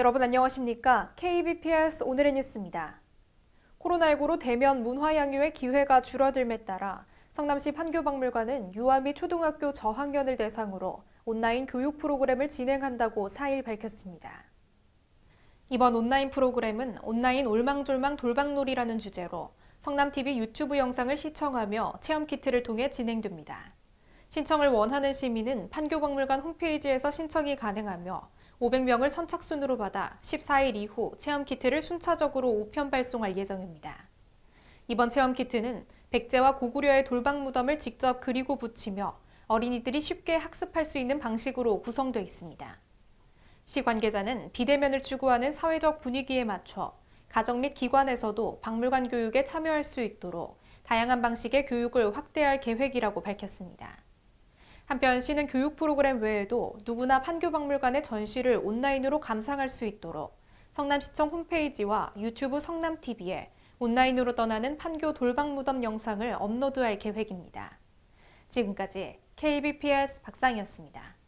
여러분 안녕하십니까? KBPS 오늘의 뉴스입니다. 코로나19로 대면 문화 양유의 기회가 줄어들에 따라 성남시 판교박물관은 유아 및 초등학교 저학년을 대상으로 온라인 교육 프로그램을 진행한다고 4일 밝혔습니다. 이번 온라인 프로그램은 온라인 올망졸망 돌박놀이라는 주제로 성남TV 유튜브 영상을 시청하며 체험 키트를 통해 진행됩니다. 신청을 원하는 시민은 판교박물관 홈페이지에서 신청이 가능하며 500명을 선착순으로 받아 14일 이후 체험키트를 순차적으로 우편 발송할 예정입니다. 이번 체험키트는 백제와 고구려의 돌방 무덤을 직접 그리고 붙이며 어린이들이 쉽게 학습할 수 있는 방식으로 구성되어 있습니다. 시 관계자는 비대면을 추구하는 사회적 분위기에 맞춰 가정 및 기관에서도 박물관 교육에 참여할 수 있도록 다양한 방식의 교육을 확대할 계획이라고 밝혔습니다. 한편 시는 교육 프로그램 외에도 누구나 판교박물관의 전시를 온라인으로 감상할 수 있도록 성남시청 홈페이지와 유튜브 성남TV에 온라인으로 떠나는 판교 돌박무덤 영상을 업로드할 계획입니다. 지금까지 KBPS 박상이었습니다.